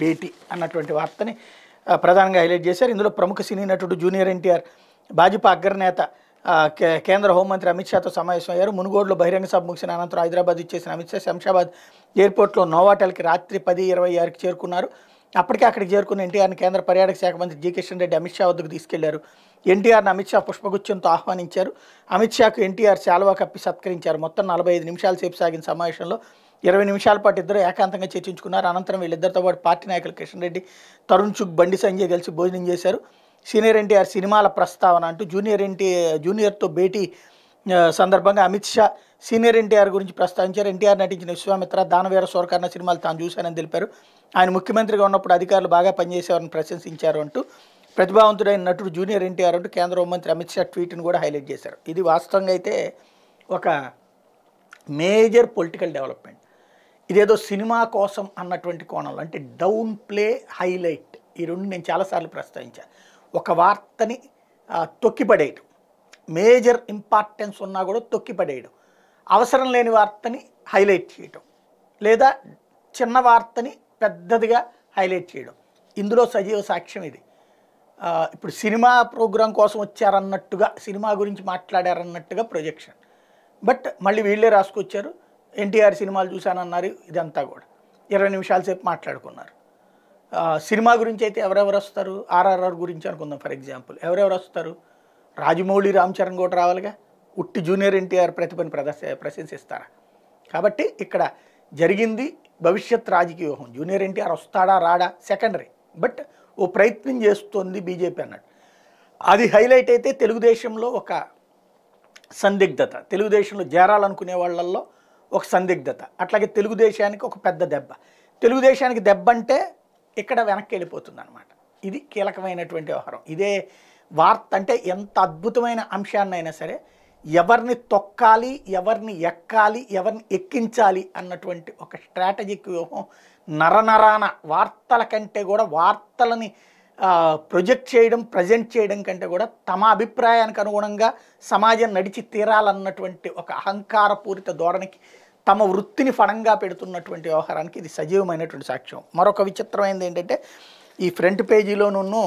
భేటీ అన్నటువంటి వార్తని ప్రధానంగా హైలైట్ చేశారు ఇందులో ప్రముఖ సినీ నటుడు జూనియర్ ఎన్టీఆర్ భాజపా అగ్రనేత కేంద్ర హోంమంత్రి అమిత్ షాతో సమావేశం అయ్యారు మునుగోడులో బహిరంగ సభ ముగిసిన అనంతరం హైదరాబాద్ ఇచ్చేసిన అమిత్ షా శంషాబాద్ ఎయిర్పోర్ట్లో నోవాటల్కి రాత్రి పది ఇరవై ఆరుకి చేరుకున్నారు అప్పటికే అక్కడికి చేరుకున్న ఎన్టీఆర్ని కేంద్ర పర్యాటక శాఖ మంత్రి జీ కిషన్ రెడ్డి అమిత్ షా వద్దకు తీసుకెళ్లారు ఎన్టీఆర్ని అమిత్ షా పుష్పగుచ్చంతో ఆహ్వానించారు అమిత్ షాకు ఎన్టీఆర్ శాలువా కప్పి సత్కరించారు మొత్తం నలభై ఐదు నిమిషాల సేపు సాగిన సమావేశంలో ఇరవై నిమిషాల పాటు ఇద్దరు ఏకాంతంగా చర్చించుకున్నారు అనంతరం వీళ్ళిద్దరితో పాటు పార్టీ నాయకులు కిషన్ రెడ్డి తరుణ్ చుక్ బండి సంజయ్ కలిసి భోజనం చేశారు సీనియర్ ఎన్టీఆర్ సినిమాల ప్రస్తావన అంటూ జూనియర్ ఎన్టీ జూనియర్తో భేటీ సందర్భంగా అమిత్ షా సీనియర్ ఎన్టీఆర్ గురించి ప్రస్తావించారు ఎన్టీఆర్ నటించిన విశ్వామిత్ర దానవీర సోరకర్ణ సినిమాలు తాను చూశానని తెలిపారు ఆయన ముఖ్యమంత్రిగా ఉన్నప్పుడు అధికారులు బాగా పనిచేసేవారని ప్రశంసించారు అంటూ ప్రతిభావంతుడైన నటుడు జూనియర్ ఎన్టీఆర్ అంటూ కేంద్ర హోంమంత్రి అమిత్ షా ట్వీట్ను కూడా హైలైట్ చేశారు ఇది వాస్తవంగా అయితే ఒక మేజర్ పొలిటికల్ డెవలప్మెంట్ ఇదేదో సినిమా కోసం అన్నటువంటి కోణంలో అంటే డౌన్ ప్లే హైలైట్ ఈ రెండు నేను చాలాసార్లు ప్రస్తావించాను ఒక వార్తని తొక్కిపడేయడం మేజర్ ఇంపార్టెన్స్ ఉన్నా కూడా తొక్కిపడేయడం అవసరం లేని వార్తని హైలైట్ చేయడం లేదా చిన్న వార్తని పెద్దదిగా హైలైట్ చేయడం ఇందులో సజీవ సాక్ష్యం ఇది ఇప్పుడు సినిమా ప్రోగ్రాం కోసం వచ్చారన్నట్టుగా సినిమా గురించి మాట్లాడారన్నట్టుగా ప్రొజెక్షన్ బట్ మళ్ళీ వీళ్ళే రాసుకొచ్చారు ఎన్టీఆర్ సినిమాలు చూశానన్నారు ఇదంతా కూడా ఇరవై నిమిషాల సేపు మాట్లాడుకున్నారు సినిమా గురించి అయితే ఎవరెవరు వస్తారు ఆర్ఆర్ఆర్ గురించి అనుకుందాం ఫర్ ఎగ్జాంపుల్ ఎవరెవరు వస్తారు రాజమౌళి రామ్ చరణ్ కూడా రావాలిగా ఉట్టి జూనియర్ ఎన్టీఆర్ ప్రతిభను ప్రదర్శ ప్రశంసిస్తారా కాబట్టి ఇక్కడ జరిగింది భవిష్యత్ రాజకీయ వ్యూహం జూనియర్ ఎన్టీఆర్ వస్తాడా రాడా సెకండరీ బట్ ఓ ప్రయత్నం చేస్తోంది బీజేపీ అన్నట్టు అది హైలైట్ అయితే తెలుగుదేశంలో ఒక సందిగ్ధత తెలుగుదేశంలో చేరాలనుకునే వాళ్ళల్లో ఒక సందిగ్ధత అట్లాగే తెలుగుదేశానికి ఒక పెద్ద దెబ్బ తెలుగుదేశానికి దెబ్బ అంటే ఇక్కడ వెనక్కి వెళ్ళిపోతుంది అనమాట ఇది కీలకమైనటువంటి వ్యవహారం ఇదే వార్త అంటే ఎంత అద్భుతమైన అంశాన్నైనా సరే ఎవరిని తొక్కాలి ఎవరిని ఎక్కాలి ఎవరిని ఎక్కించాలి అన్నటువంటి ఒక స్ట్రాటజిక్ వ్యూహం నరనరాన వార్తల కంటే కూడా వార్తలని ప్రొజెక్ట్ చేయడం ప్రజెంట్ చేయడం కంటే కూడా తమ అభిప్రాయానికి అనుగుణంగా సమాజం నడిచి తీరాలన్నటువంటి ఒక అహంకారపూరిత ధోరణికి తమ వృత్తిని ఫణంగా పెడుతున్నటువంటి వ్యవహారానికి ఇది సజీవమైనటువంటి సాక్ష్యం మరొక విచిత్రమైనది ఏంటంటే ఈ ఫ్రంట్ పేజీలోనూ